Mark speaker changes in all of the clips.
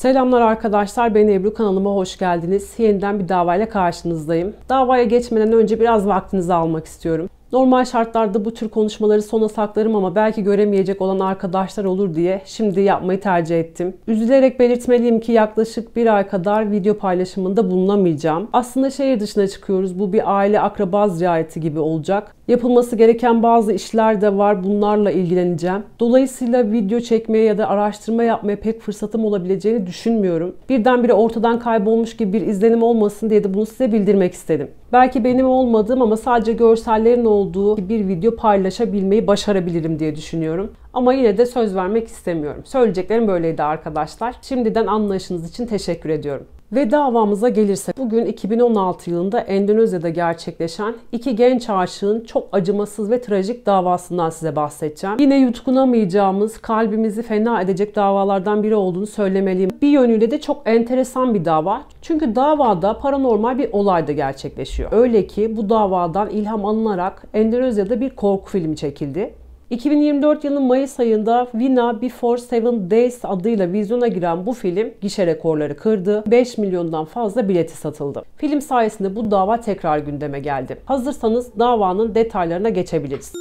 Speaker 1: Selamlar arkadaşlar, ben Ebru kanalıma hoş geldiniz. Yeniden bir davayla karşınızdayım. Davaya geçmeden önce biraz vaktinizi almak istiyorum. Normal şartlarda bu tür konuşmaları sona saklarım ama belki göremeyecek olan arkadaşlar olur diye şimdi yapmayı tercih ettim. Üzülerek belirtmeliyim ki yaklaşık bir ay kadar video paylaşımında bulunamayacağım. Aslında şehir dışına çıkıyoruz. Bu bir aile akraba ziyareti gibi olacak. Yapılması gereken bazı işler de var. Bunlarla ilgileneceğim. Dolayısıyla video çekmeye ya da araştırma yapmaya pek fırsatım olabileceğini düşünmüyorum. Birdenbire ortadan kaybolmuş gibi bir izlenim olmasın diye de bunu size bildirmek istedim. Belki benim olmadığım ama sadece görsellerin olduğu bir video paylaşabilmeyi başarabilirim diye düşünüyorum. Ama yine de söz vermek istemiyorum. Söyleyeceklerim böyleydi arkadaşlar. Şimdiden anlayışınız için teşekkür ediyorum. Ve davamıza gelirsek, bugün 2016 yılında Endonezya'da gerçekleşen iki genç aşığın çok acımasız ve trajik davasından size bahsedeceğim. Yine yutkunamayacağımız, kalbimizi fena edecek davalardan biri olduğunu söylemeliyim. Bir yönüyle de çok enteresan bir dava. Çünkü davada paranormal bir olay da gerçekleşiyor. Öyle ki bu davadan ilham alınarak Endonezya'da bir korku filmi çekildi. 2024 yılının Mayıs ayında Vina Before Seven Days adıyla vizyona giren bu film gişe rekorları kırdı. 5 milyondan fazla bileti satıldı. Film sayesinde bu dava tekrar gündeme geldi. Hazırsanız davanın detaylarına geçebiliriz.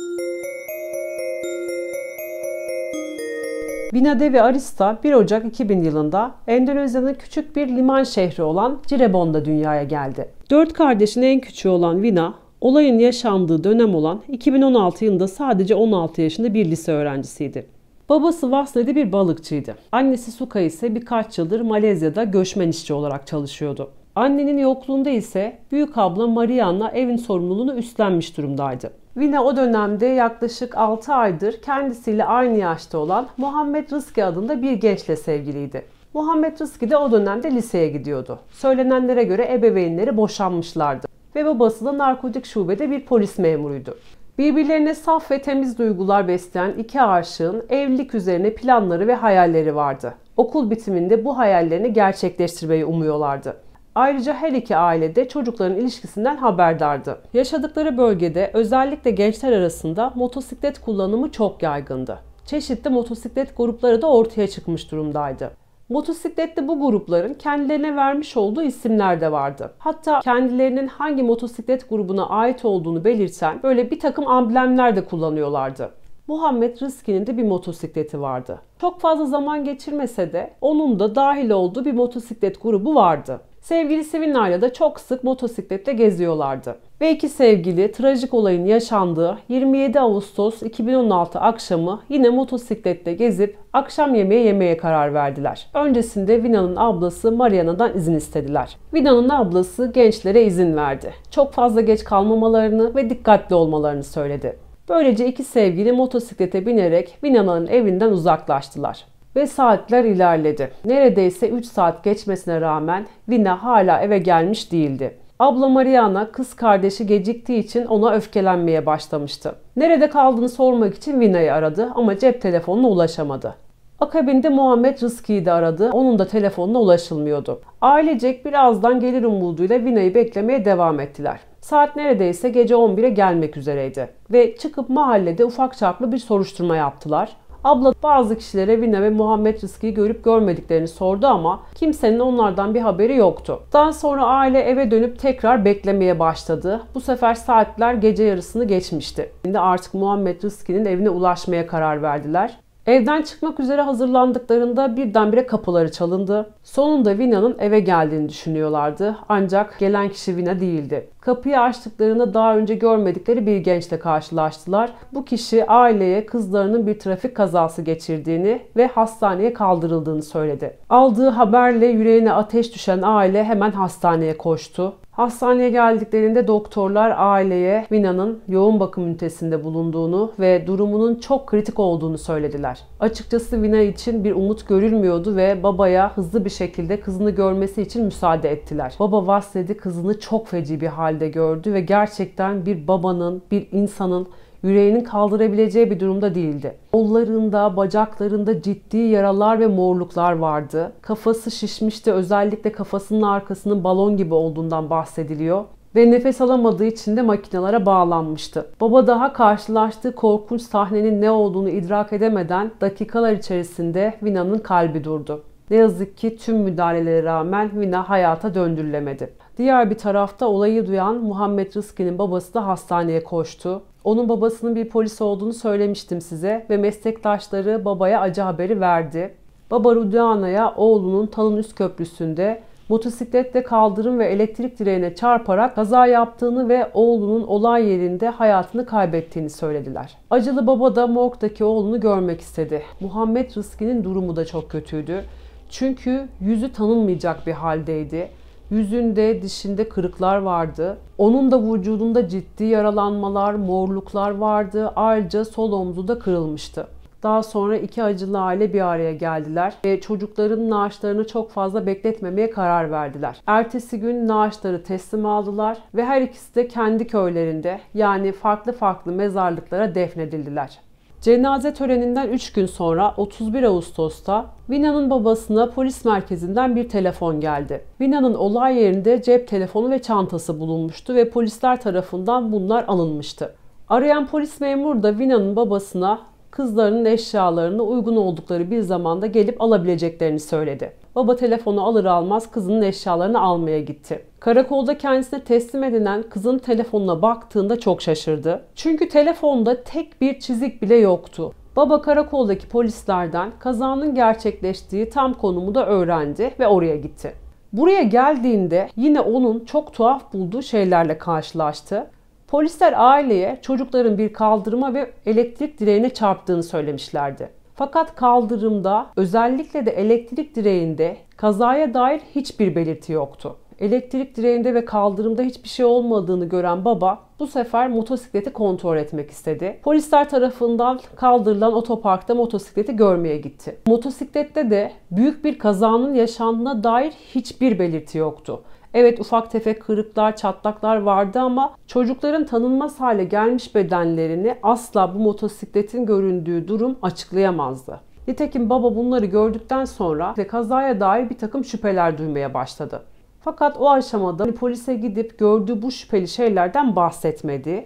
Speaker 1: Vina Devi Arista 1 Ocak 2000 yılında Endonezya'nın küçük bir liman şehri olan Cirebon'da dünyaya geldi. Dört kardeşin en küçüğü olan Vina, olayın yaşandığı dönem olan 2016 yılında sadece 16 yaşında bir lise öğrencisiydi. Babası Vasle'de bir balıkçıydı. Annesi Suka ise birkaç yıldır Malezya'da göçmen işçi olarak çalışıyordu. Annenin yokluğunda ise büyük abla Marianna evin sorumluluğunu üstlenmiş durumdaydı. Vina o dönemde yaklaşık 6 aydır kendisiyle aynı yaşta olan Muhammed Rızki adında bir gençle sevgiliydi. Muhammed Rızki de o dönemde liseye gidiyordu. Söylenenlere göre ebeveynleri boşanmışlardı ve babası da narkotik şubede bir polis memuruydu. Birbirlerine saf ve temiz duygular besleyen iki aşığın evlilik üzerine planları ve hayalleri vardı. Okul bitiminde bu hayallerini gerçekleştirmeyi umuyorlardı. Ayrıca her iki aile de çocukların ilişkisinden haberdardı. Yaşadıkları bölgede özellikle gençler arasında motosiklet kullanımı çok yaygındı. Çeşitli motosiklet grupları da ortaya çıkmış durumdaydı. Motosiklette bu grupların kendilerine vermiş olduğu isimler de vardı. Hatta kendilerinin hangi motosiklet grubuna ait olduğunu belirten böyle bir takım amblemler de kullanıyorlardı. Muhammed Rızki'nin de bir motosikleti vardı. Çok fazla zaman geçirmese de onun da dahil olduğu bir motosiklet grubu vardı. Sevgili Sivinna'yla da çok sık motosiklette geziyorlardı. Ve iki sevgili trajik olayın yaşandığı 27 Ağustos 2016 akşamı yine motosiklette gezip akşam yemeği yemeye karar verdiler. Öncesinde Vina'nın ablası Mariana'dan izin istediler. Vina'nın ablası gençlere izin verdi. Çok fazla geç kalmamalarını ve dikkatli olmalarını söyledi. Böylece iki sevgili motosiklete binerek Vina'nın evinden uzaklaştılar ve saatler ilerledi. Neredeyse 3 saat geçmesine rağmen Lina hala eve gelmiş değildi. Abla Mariana kız kardeşi geciktiği için ona öfkelenmeye başlamıştı. Nerede kaldığını sormak için Vina'yı aradı ama cep telefonuna ulaşamadı. Akabinde Muhammed Rızki'yi de aradı. Onun da telefonuna ulaşılmıyordu. Ailecek birazdan gelir umuduyla Vina'yı beklemeye devam ettiler. Saat neredeyse gece 11'e gelmek üzereydi ve çıkıp mahallede ufak çaplı bir soruşturma yaptılar. Abla bazı kişilere Vina ve Muhammed Rızkı'yı görüp görmediklerini sordu ama kimsenin onlardan bir haberi yoktu. Daha sonra aile eve dönüp tekrar beklemeye başladı. Bu sefer saatler gece yarısını geçmişti. Şimdi artık Muhammed Rızkı'nın evine ulaşmaya karar verdiler. Evden çıkmak üzere hazırlandıklarında birdenbire kapıları çalındı. Sonunda Vina'nın eve geldiğini düşünüyorlardı ancak gelen kişi Vina değildi. Kapıyı açtıklarında daha önce görmedikleri bir gençle karşılaştılar. Bu kişi aileye kızlarının bir trafik kazası geçirdiğini ve hastaneye kaldırıldığını söyledi. Aldığı haberle yüreğine ateş düşen aile hemen hastaneye koştu. Hastaneye geldiklerinde doktorlar aileye Vina'nın yoğun bakım ünitesinde bulunduğunu ve durumunun çok kritik olduğunu söylediler. Açıkçası Vina için bir umut görülmüyordu ve babaya hızlı bir şekilde kızını görmesi için müsaade ettiler. Baba Vasledi kızını çok feci bir halde gördü ve gerçekten bir babanın, bir insanın yüreğinin kaldırabileceği bir durumda değildi. Kollarında, bacaklarında ciddi yaralar ve morluklar vardı. Kafası şişmişti. Özellikle kafasının arkasının balon gibi olduğundan bahsediliyor ve nefes alamadığı için de makinelere bağlanmıştı. Baba daha karşılaştığı korkunç sahnenin ne olduğunu idrak edemeden dakikalar içerisinde Vina'nın kalbi durdu. Ne yazık ki tüm müdahalelere rağmen Mina hayata döndürülemedi. Diğer bir tarafta olayı duyan Muhammed Rızki'nin babası da hastaneye koştu. Onun babasının bir polis olduğunu söylemiştim size ve meslektaşları babaya acı haberi verdi. Baba Rudiana'ya oğlunun Talın Üst Köprüsü'nde motosiklette kaldırım ve elektrik direğine çarparak kaza yaptığını ve oğlunun olay yerinde hayatını kaybettiğini söylediler. Acılı baba da morgdaki oğlunu görmek istedi. Muhammed Rızki'nin durumu da çok kötüydü. Çünkü yüzü tanınmayacak bir haldeydi. Yüzünde, dişinde kırıklar vardı. Onun da vücudunda ciddi yaralanmalar, morluklar vardı. Ayrıca sol omzu da kırılmıştı. Daha sonra iki acılı aile bir araya geldiler ve çocukların naaşlarını çok fazla bekletmemeye karar verdiler. Ertesi gün naaşları teslim aldılar ve her ikisi de kendi köylerinde yani farklı farklı mezarlıklara defnedildiler. Cenaze töreninden 3 gün sonra 31 Ağustos'ta Vina'nın babasına polis merkezinden bir telefon geldi. Vina'nın olay yerinde cep telefonu ve çantası bulunmuştu ve polisler tarafından bunlar alınmıştı. Arayan polis memuru da Vina'nın babasına kızlarının eşyalarını uygun oldukları bir zamanda gelip alabileceklerini söyledi. Baba telefonu alır almaz kızının eşyalarını almaya gitti. Karakolda kendisine teslim edilen kızın telefonuna baktığında çok şaşırdı. Çünkü telefonda tek bir çizik bile yoktu. Baba karakoldaki polislerden kazanın gerçekleştiği tam konumu da öğrendi ve oraya gitti. Buraya geldiğinde yine onun çok tuhaf bulduğu şeylerle karşılaştı. Polisler aileye çocukların bir kaldırıma ve elektrik direğine çarptığını söylemişlerdi. Fakat kaldırımda özellikle de elektrik direğinde kazaya dair hiçbir belirti yoktu elektrik direğinde ve kaldırımda hiçbir şey olmadığını gören baba bu sefer motosikleti kontrol etmek istedi. Polisler tarafından kaldırılan otoparkta motosikleti görmeye gitti. Motosiklette de büyük bir kazanın yaşandığına dair hiçbir belirti yoktu. Evet ufak tefek kırıklar, çatlaklar vardı ama çocukların tanınmaz hale gelmiş bedenlerini asla bu motosikletin göründüğü durum açıklayamazdı. Nitekim baba bunları gördükten sonra ve kazaya dair bir takım şüpheler duymaya başladı. Fakat o aşamada hani polise gidip gördüğü bu şüpheli şeylerden bahsetmedi.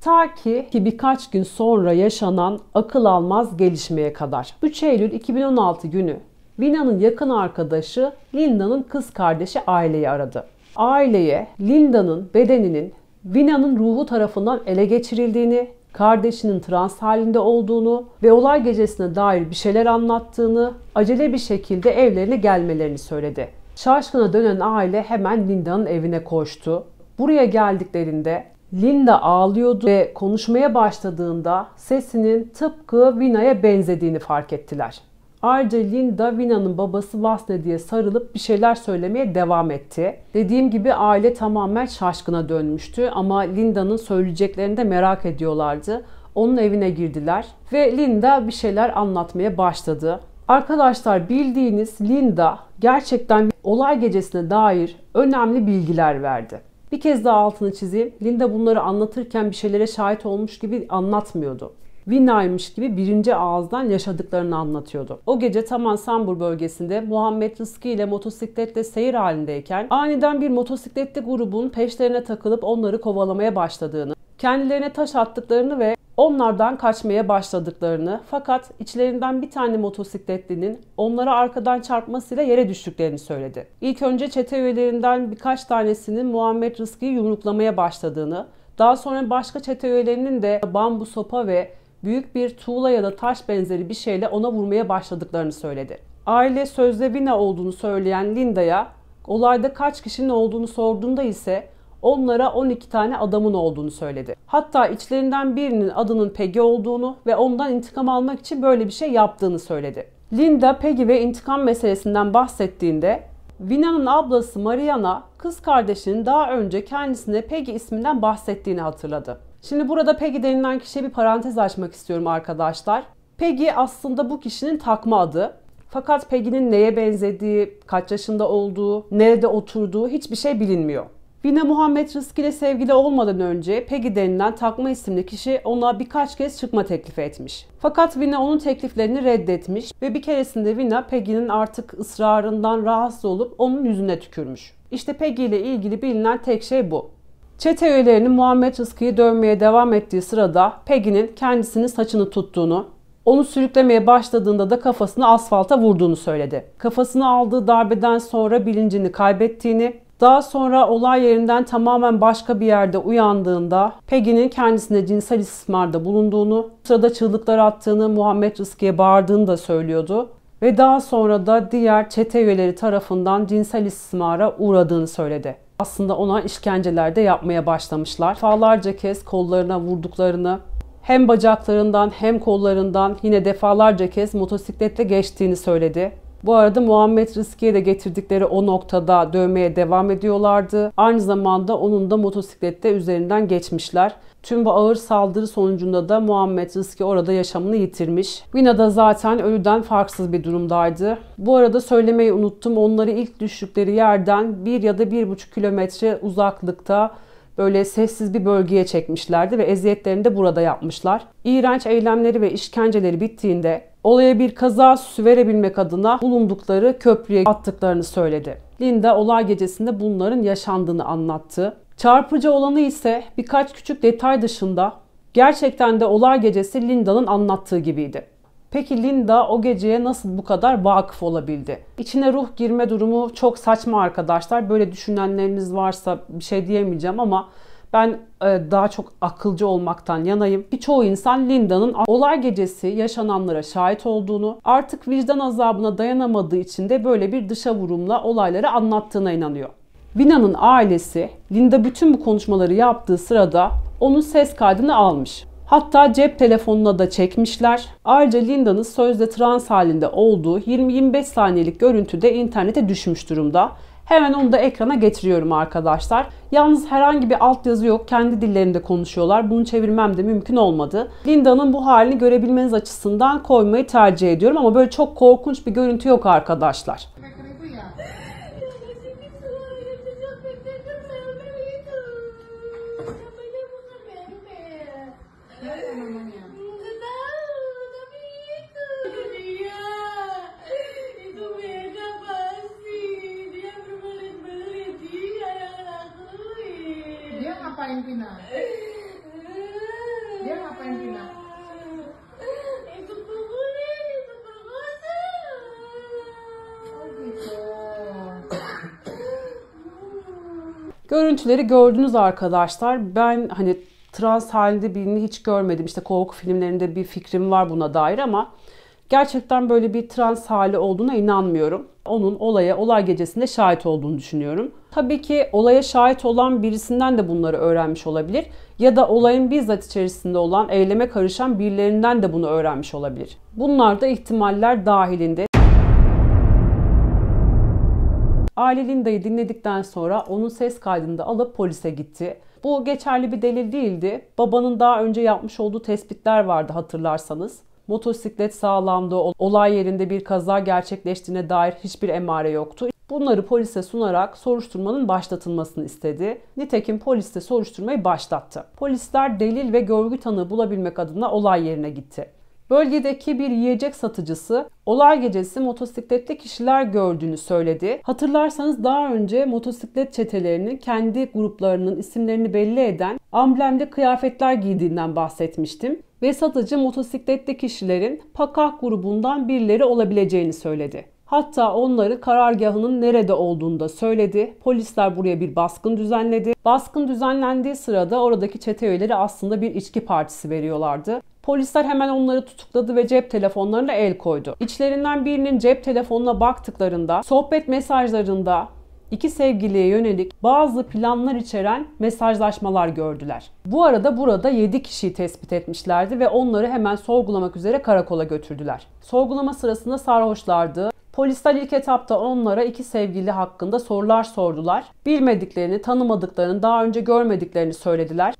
Speaker 1: Ta ki, ki birkaç gün sonra yaşanan akıl almaz gelişmeye kadar. 3 Eylül 2016 günü Vina'nın yakın arkadaşı Linda'nın kız kardeşi aileyi aradı. Aileye Linda'nın bedeninin Vina'nın ruhu tarafından ele geçirildiğini, kardeşinin trans halinde olduğunu ve olay gecesine dair bir şeyler anlattığını, acele bir şekilde evlerine gelmelerini söyledi. Şaşkına dönen aile hemen Linda'nın evine koştu. Buraya geldiklerinde Linda ağlıyordu ve konuşmaya başladığında sesinin tıpkı Vina'ya benzediğini fark ettiler. Ayrıca Linda Vina'nın babası Vasne diye sarılıp bir şeyler söylemeye devam etti. Dediğim gibi aile tamamen şaşkına dönmüştü ama Linda'nın söyleyeceklerini de merak ediyorlardı. Onun evine girdiler ve Linda bir şeyler anlatmaya başladı. Arkadaşlar bildiğiniz Linda gerçekten olay gecesine dair önemli bilgiler verdi. Bir kez daha altını çizeyim. Linda bunları anlatırken bir şeylere şahit olmuş gibi anlatmıyordu. Vina'ymış gibi birinci ağızdan yaşadıklarını anlatıyordu. O gece Taman Sambur bölgesinde Muhammed Rızkı ile motosikletle seyir halindeyken aniden bir motosikletli grubun peşlerine takılıp onları kovalamaya başladığını, kendilerine taş attıklarını ve Onlardan kaçmaya başladıklarını fakat içlerinden bir tane motosikletlinin onlara arkadan çarpmasıyla yere düştüklerini söyledi. İlk önce çete üyelerinden birkaç tanesinin Muhammed Rızkı'yı yumruklamaya başladığını, daha sonra başka çete üyelerinin de bambu sopa ve büyük bir tuğla ya da taş benzeri bir şeyle ona vurmaya başladıklarını söyledi. Aile sözde Vina olduğunu söyleyen Linda'ya olayda kaç kişinin olduğunu sorduğunda ise onlara 12 tane adamın olduğunu söyledi. Hatta içlerinden birinin adının Peggy olduğunu ve ondan intikam almak için böyle bir şey yaptığını söyledi. Linda Peggy ve intikam meselesinden bahsettiğinde Vina'nın ablası Mariana kız kardeşinin daha önce kendisine Peggy isminden bahsettiğini hatırladı. Şimdi burada Peggy denilen kişiye bir parantez açmak istiyorum arkadaşlar. Peggy aslında bu kişinin takma adı. Fakat Peggy'nin neye benzediği, kaç yaşında olduğu, nerede oturduğu hiçbir şey bilinmiyor. Bine Muhammed Rızkı ile sevgili olmadan önce Peggy denilen takma isimli kişi ona birkaç kez çıkma teklifi etmiş. Fakat Vina onun tekliflerini reddetmiş ve bir keresinde Vina Peggy'nin artık ısrarından rahatsız olup onun yüzüne tükürmüş. İşte Peggy ile ilgili bilinen tek şey bu. Çete üyelerinin Muhammed Rızkı'yı dövmeye devam ettiği sırada Peggy'nin kendisinin saçını tuttuğunu, onu sürüklemeye başladığında da kafasını asfalta vurduğunu söyledi. Kafasını aldığı darbeden sonra bilincini kaybettiğini daha sonra olay yerinden tamamen başka bir yerde uyandığında Peggy'nin kendisine cinsel istismarda bulunduğunu, sırada çığlıklar attığını, Muhammed Rızkı'ya bağırdığını da söylüyordu ve daha sonra da diğer çete üyeleri tarafından cinsel istismara uğradığını söyledi. Aslında ona işkenceler de yapmaya başlamışlar. Defalarca kez kollarına vurduklarını, hem bacaklarından hem kollarından yine defalarca kez motosiklette geçtiğini söyledi. Bu arada Muhammed Riski'ye de getirdikleri o noktada dövmeye devam ediyorlardı. Aynı zamanda onun da motosiklette üzerinden geçmişler. Tüm bu ağır saldırı sonucunda da Muhammed Rızkı orada yaşamını yitirmiş. Vina da zaten ölüden farksız bir durumdaydı. Bu arada söylemeyi unuttum. Onları ilk düştükleri yerden bir ya da bir buçuk kilometre uzaklıkta böyle sessiz bir bölgeye çekmişlerdi ve eziyetlerini de burada yapmışlar. İğrenç eylemleri ve işkenceleri bittiğinde olaya bir kaza süsü verebilmek adına bulundukları köprüye attıklarını söyledi. Linda olay gecesinde bunların yaşandığını anlattı. Çarpıcı olanı ise birkaç küçük detay dışında gerçekten de olay gecesi Linda'nın anlattığı gibiydi. Peki Linda o geceye nasıl bu kadar vakıf olabildi? İçine ruh girme durumu çok saçma arkadaşlar. Böyle düşünenleriniz varsa bir şey diyemeyeceğim ama ben e, daha çok akılcı olmaktan yanayım Birçoğu insan Linda'nın olay gecesi yaşananlara şahit olduğunu, artık vicdan azabına dayanamadığı için de böyle bir dışa vurumla olayları anlattığına inanıyor. Vina'nın ailesi Linda bütün bu konuşmaları yaptığı sırada onun ses kaydını almış. Hatta cep telefonuna da çekmişler. Ayrıca Linda'nın sözde trans halinde olduğu 20-25 saniyelik görüntü de internete düşmüş durumda Hemen onu da ekrana getiriyorum arkadaşlar. Yalnız herhangi bir altyazı yok. Kendi dillerinde konuşuyorlar. Bunu çevirmem de mümkün olmadı. Linda'nın bu halini görebilmeniz açısından koymayı tercih ediyorum ama böyle çok korkunç bir görüntü yok arkadaşlar. ngapain Pina? Dia ngapain Pina? Itu pengunin, itu perkosa. Görüntüleri gördünüz arkadaşlar. Ben hani trans halinde birini hiç görmedim. İşte korku filmlerinde bir fikrim var buna dair ama gerçekten böyle bir trans hali olduğuna inanmıyorum onun olaya, olay gecesinde şahit olduğunu düşünüyorum. Tabii ki olaya şahit olan birisinden de bunları öğrenmiş olabilir ya da olayın bizzat içerisinde olan eyleme karışan birilerinden de bunu öğrenmiş olabilir. Bunlar da ihtimaller dahilinde. Aile Linda'yı dinledikten sonra onun ses kaydını da alıp polise gitti. Bu geçerli bir delil değildi. Babanın daha önce yapmış olduğu tespitler vardı hatırlarsanız motosiklet sağlamdı, olay yerinde bir kaza gerçekleştiğine dair hiçbir emare yoktu. Bunları polise sunarak soruşturmanın başlatılmasını istedi. Nitekim polis de soruşturmayı başlattı. Polisler delil ve görgü tanığı bulabilmek adına olay yerine gitti. Bölgedeki bir yiyecek satıcısı olay gecesi motosikletli kişiler gördüğünü söyledi. Hatırlarsanız daha önce motosiklet çetelerinin kendi gruplarının isimlerini belli eden amblemli kıyafetler giydiğinden bahsetmiştim ve satıcı motosikletli kişilerin pakak grubundan birileri olabileceğini söyledi. Hatta onları karargahının nerede olduğunu da söyledi. Polisler buraya bir baskın düzenledi. Baskın düzenlendiği sırada oradaki çete üyeleri aslında bir içki partisi veriyorlardı. Polisler hemen onları tutukladı ve cep telefonlarına el koydu. İçlerinden birinin cep telefonuna baktıklarında sohbet mesajlarında iki sevgiliye yönelik bazı planlar içeren mesajlaşmalar gördüler. Bu arada burada 7 kişiyi tespit etmişlerdi ve onları hemen sorgulamak üzere karakola götürdüler. Sorgulama sırasında sarhoşlardı. Polisler ilk etapta onlara iki sevgili hakkında sorular sordular. Bilmediklerini, tanımadıklarını, daha önce görmediklerini söylediler.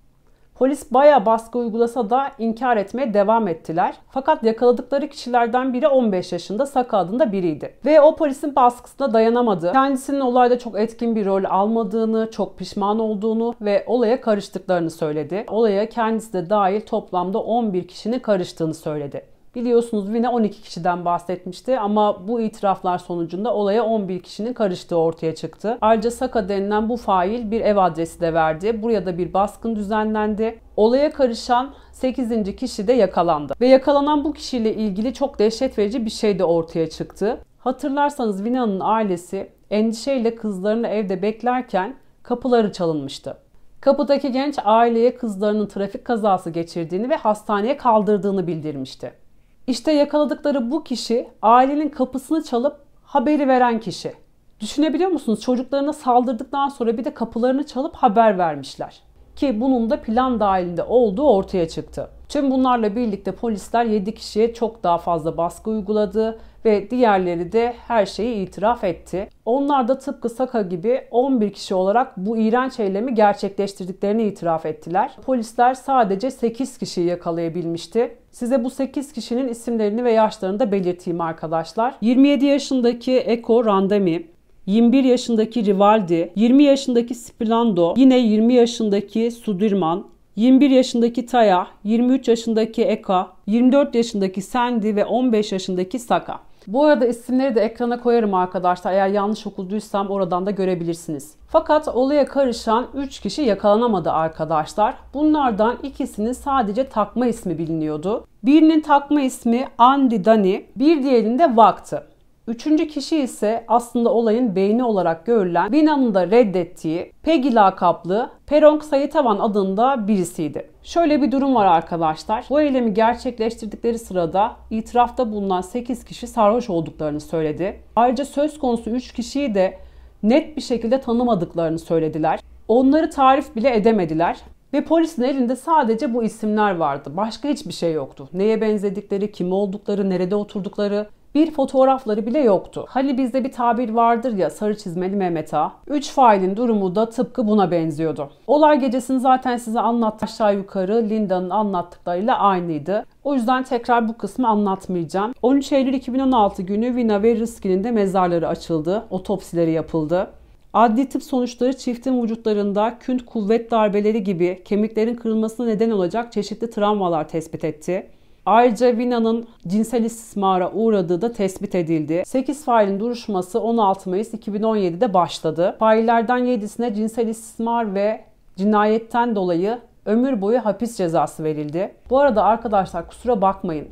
Speaker 1: Polis baya baskı uygulasa da inkar etmeye devam ettiler. Fakat yakaladıkları kişilerden biri 15 yaşında Saka adında biriydi. Ve o polisin baskısına dayanamadı. Kendisinin olayda çok etkin bir rol almadığını, çok pişman olduğunu ve olaya karıştıklarını söyledi. Olaya kendisi de dahil toplamda 11 kişinin karıştığını söyledi. Biliyorsunuz Vina 12 kişiden bahsetmişti ama bu itiraflar sonucunda olaya 11 kişinin karıştığı ortaya çıktı. Ayrıca Saka denilen bu fail bir ev adresi de verdi. Buraya da bir baskın düzenlendi. Olaya karışan 8. kişi de yakalandı. Ve yakalanan bu kişiyle ilgili çok dehşet verici bir şey de ortaya çıktı. Hatırlarsanız Vina'nın ailesi endişeyle kızlarını evde beklerken kapıları çalınmıştı. Kapıdaki genç aileye kızlarının trafik kazası geçirdiğini ve hastaneye kaldırdığını bildirmişti. İşte yakaladıkları bu kişi ailenin kapısını çalıp haberi veren kişi. Düşünebiliyor musunuz? Çocuklarına saldırdıktan sonra bir de kapılarını çalıp haber vermişler. Ki bunun da plan dahilinde olduğu ortaya çıktı. Tüm bunlarla birlikte polisler 7 kişiye çok daha fazla baskı uyguladı ve diğerleri de her şeyi itiraf etti. Onlar da tıpkı Saka gibi 11 kişi olarak bu iğrenç eylemi gerçekleştirdiklerini itiraf ettiler. Polisler sadece 8 kişiyi yakalayabilmişti. Size bu 8 kişinin isimlerini ve yaşlarını da belirteyim arkadaşlar. 27 yaşındaki Eko Randami, 21 yaşındaki Rivaldi, 20 yaşındaki Spilando, yine 20 yaşındaki Sudirman, 21 yaşındaki Taya, 23 yaşındaki Eka, 24 yaşındaki Sandy ve 15 yaşındaki Saka. Bu arada isimleri de ekrana koyarım arkadaşlar. Eğer yanlış okuduysam oradan da görebilirsiniz. Fakat olaya karışan 3 kişi yakalanamadı arkadaşlar. Bunlardan ikisinin sadece takma ismi biliniyordu. Birinin takma ismi Andy Dani, bir de Vak'tı. Üçüncü kişi ise aslında olayın beyni olarak görülen Binan'ın da reddettiği Peggy lakaplı Perong Sayıtavan adında birisiydi. Şöyle bir durum var arkadaşlar. Bu eylemi gerçekleştirdikleri sırada itirafta bulunan 8 kişi sarhoş olduklarını söyledi. Ayrıca söz konusu 3 kişiyi de net bir şekilde tanımadıklarını söylediler. Onları tarif bile edemediler. Ve polisin elinde sadece bu isimler vardı. Başka hiçbir şey yoktu. Neye benzedikleri, kim oldukları, nerede oturdukları bir fotoğrafları bile yoktu. Hani bizde bir tabir vardır ya sarı çizmeli Mehmet Ağa. 3 failin durumu da tıpkı buna benziyordu. Olay gecesini zaten size anlattı aşağı yukarı Linda'nın anlattıklarıyla aynıydı. O yüzden tekrar bu kısmı anlatmayacağım. 13 Eylül 2016 günü Vina ve Rıski'nin de mezarları açıldı. Otopsileri yapıldı. Adli tıp sonuçları çiftin vücutlarında künt kuvvet darbeleri gibi kemiklerin kırılmasına neden olacak çeşitli travmalar tespit etti. Ayrıca Vina'nın cinsel istismara uğradığı da tespit edildi. 8 failin duruşması 16 Mayıs 2017'de başladı. Faillerden 7'sine cinsel istismar ve cinayetten dolayı ömür boyu hapis cezası verildi. Bu arada arkadaşlar kusura bakmayın.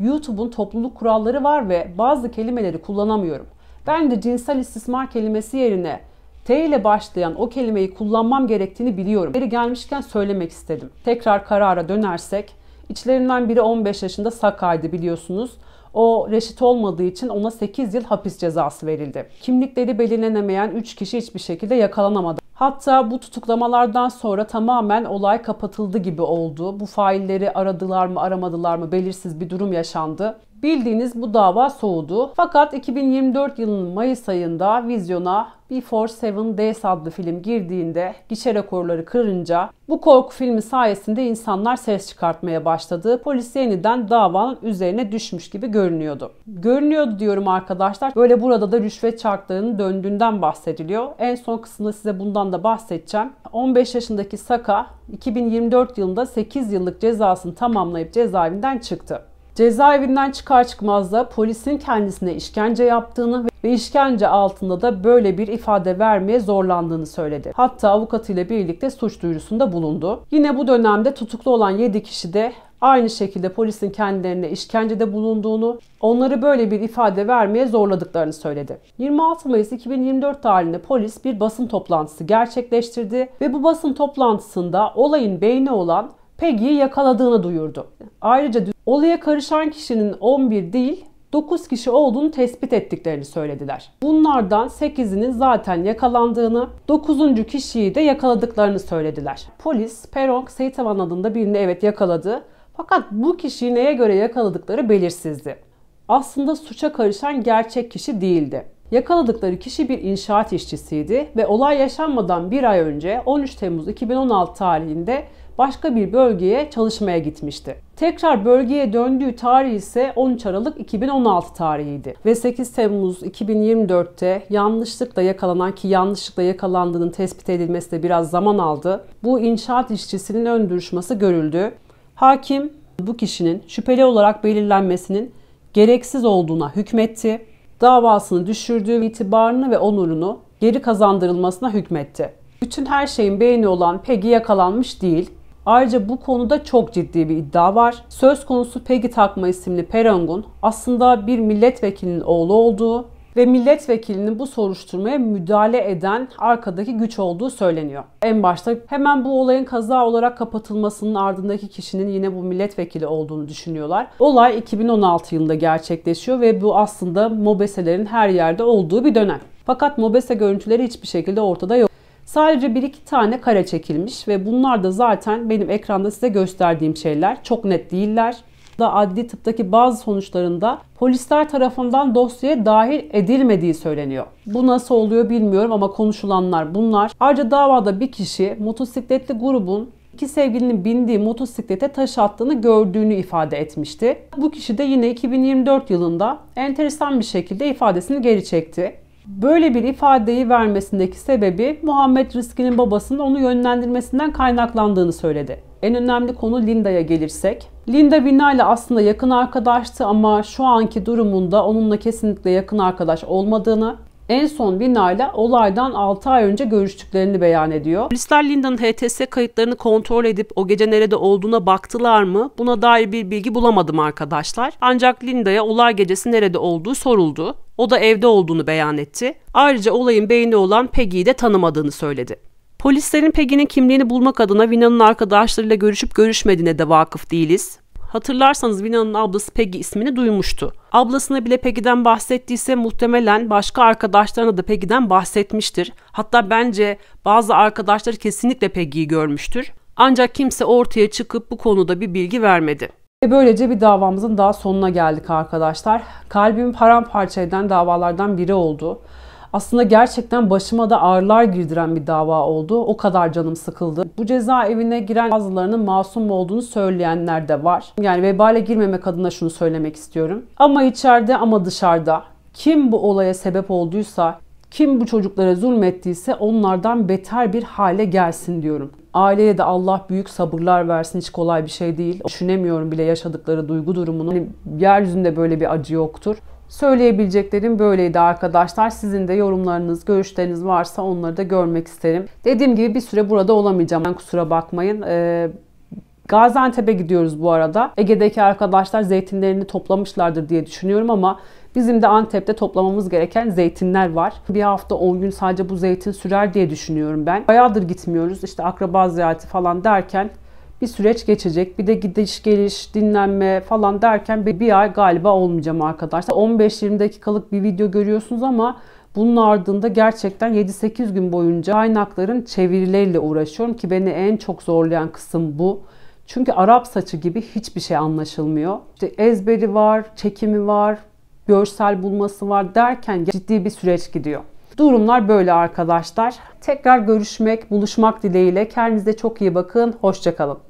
Speaker 1: YouTube'un topluluk kuralları var ve bazı kelimeleri kullanamıyorum. Ben de cinsel istismar kelimesi yerine T ile başlayan o kelimeyi kullanmam gerektiğini biliyorum. Geri gelmişken söylemek istedim. Tekrar karara dönersek İçlerinden biri 15 yaşında Sakay'dı biliyorsunuz. O reşit olmadığı için ona 8 yıl hapis cezası verildi. Kimlikleri belirlenemeyen 3 kişi hiçbir şekilde yakalanamadı. Hatta bu tutuklamalardan sonra tamamen olay kapatıldı gibi oldu. Bu failleri aradılar mı aramadılar mı belirsiz bir durum yaşandı. Bildiğiniz bu dava soğudu. Fakat 2024 yılının Mayıs ayında vizyona Before Seven Days adlı film girdiğinde gişe rekorları kırınca bu korku filmi sayesinde insanlar ses çıkartmaya başladı. Polis yeniden davanın üzerine düşmüş gibi görünüyordu. Görünüyordu diyorum arkadaşlar. Böyle burada da rüşvet çarklarının döndüğünden bahsediliyor. En son kısımda size bundan da bahsedeceğim. 15 yaşındaki Saka 2024 yılında 8 yıllık cezasını tamamlayıp cezaevinden çıktı. Cezaevinden çıkar çıkmaz da polisin kendisine işkence yaptığını ve işkence altında da böyle bir ifade vermeye zorlandığını söyledi. Hatta avukatıyla birlikte suç duyurusunda bulundu. Yine bu dönemde tutuklu olan 7 kişi de aynı şekilde polisin kendilerine işkencede bulunduğunu, onları böyle bir ifade vermeye zorladıklarını söyledi. 26 Mayıs 2024 tarihinde polis bir basın toplantısı gerçekleştirdi ve bu basın toplantısında olayın beyni olan Peggy'yi yakaladığını duyurdu. Ayrıca olaya karışan kişinin 11 değil 9 kişi olduğunu tespit ettiklerini söylediler. Bunlardan 8'inin zaten yakalandığını, 9. kişiyi de yakaladıklarını söylediler. Polis Perong Seitavan adında birini evet yakaladı fakat bu kişiyi neye göre yakaladıkları belirsizdi. Aslında suça karışan gerçek kişi değildi. Yakaladıkları kişi bir inşaat işçisiydi ve olay yaşanmadan bir ay önce 13 Temmuz 2016 tarihinde başka bir bölgeye çalışmaya gitmişti. Tekrar bölgeye döndüğü tarih ise 13 Aralık 2016 tarihiydi. Ve 8 Temmuz 2024'te yanlışlıkla yakalanan ki yanlışlıkla yakalandığının tespit edilmesi de biraz zaman aldı. Bu inşaat işçisinin ön duruşması görüldü. Hakim bu kişinin şüpheli olarak belirlenmesinin gereksiz olduğuna hükmetti. Davasını düşürdüğü itibarını ve onurunu geri kazandırılmasına hükmetti. Bütün her şeyin beğeni olan Peggy yakalanmış değil. Ayrıca bu konuda çok ciddi bir iddia var. Söz konusu Peggy Takma isimli Perang'un aslında bir milletvekilinin oğlu olduğu ve milletvekilinin bu soruşturmaya müdahale eden arkadaki güç olduğu söyleniyor. En başta hemen bu olayın kaza olarak kapatılmasının ardındaki kişinin yine bu milletvekili olduğunu düşünüyorlar. Olay 2016 yılında gerçekleşiyor ve bu aslında mobeselerin her yerde olduğu bir dönem. Fakat mobese görüntüleri hiçbir şekilde ortada yok. Sadece bir iki tane kare çekilmiş ve bunlar da zaten benim ekranda size gösterdiğim şeyler. Çok net değiller da adli tıptaki bazı sonuçlarında polisler tarafından dosyaya dahil edilmediği söyleniyor. Bu nasıl oluyor bilmiyorum ama konuşulanlar bunlar. Ayrıca davada bir kişi motosikletli grubun iki sevgilinin bindiği motosiklete taş attığını gördüğünü ifade etmişti. Bu kişi de yine 2024 yılında enteresan bir şekilde ifadesini geri çekti. Böyle bir ifadeyi vermesindeki sebebi Muhammed Rızki'nin babasının onu yönlendirmesinden kaynaklandığını söyledi. En önemli konu Linda'ya gelirsek. Linda Vina ile aslında yakın arkadaştı ama şu anki durumunda onunla kesinlikle yakın arkadaş olmadığını, en son Lina'yla olaydan 6 ay önce görüştüklerini beyan ediyor. Polisler Linda'nın HTS kayıtlarını kontrol edip o gece nerede olduğuna baktılar mı? Buna dair bir bilgi bulamadım arkadaşlar. Ancak Linda'ya olay gecesi nerede olduğu soruldu. O da evde olduğunu beyan etti. Ayrıca olayın beyni olan Peggy'yi de tanımadığını söyledi. Polislerin Peggy'nin kimliğini bulmak adına Vina'nın arkadaşlarıyla görüşüp görüşmediğine de vakıf değiliz. Hatırlarsanız Vina'nın ablası Peggy ismini duymuştu. Ablasına bile Peggy'den bahsettiyse muhtemelen başka arkadaşlarına da Peggy'den bahsetmiştir. Hatta bence bazı arkadaşları kesinlikle Peggy'yi görmüştür. Ancak kimse ortaya çıkıp bu konuda bir bilgi vermedi. Ve böylece bir davamızın daha sonuna geldik arkadaşlar. Kalbimi paramparça eden davalardan biri oldu aslında gerçekten başıma da ağırlar girdiren bir dava oldu. O kadar canım sıkıldı. Bu cezaevine giren bazılarının masum olduğunu söyleyenler de var. Yani vebale girmemek adına şunu söylemek istiyorum. Ama içeride ama dışarıda kim bu olaya sebep olduysa, kim bu çocuklara zulmettiyse onlardan beter bir hale gelsin diyorum. Aileye de Allah büyük sabırlar versin hiç kolay bir şey değil. Düşünemiyorum bile yaşadıkları duygu durumunu. Hani yeryüzünde böyle bir acı yoktur. Söyleyebileceklerim böyleydi arkadaşlar. Sizin de yorumlarınız, görüşleriniz varsa onları da görmek isterim. Dediğim gibi bir süre burada olamayacağım. Yani kusura bakmayın. Ee, Gaziantep'e gidiyoruz bu arada. Ege'deki arkadaşlar zeytinlerini toplamışlardır diye düşünüyorum ama bizim de Antep'te toplamamız gereken zeytinler var. Bir hafta 10 gün sadece bu zeytin sürer diye düşünüyorum ben. Bayağıdır gitmiyoruz İşte akraba ziyareti falan derken bir süreç geçecek. Bir de gidiş geliş, dinlenme falan derken bir ay galiba olmayacağım arkadaşlar. 15-20 dakikalık bir video görüyorsunuz ama bunun ardında gerçekten 7-8 gün boyunca kaynakların çevirileriyle uğraşıyorum ki beni en çok zorlayan kısım bu. Çünkü Arap saçı gibi hiçbir şey anlaşılmıyor. İşte ezberi var, çekimi var, görsel bulması var derken ciddi bir süreç gidiyor. Durumlar böyle arkadaşlar. Tekrar görüşmek, buluşmak dileğiyle. Kendinize çok iyi bakın. Hoşçakalın.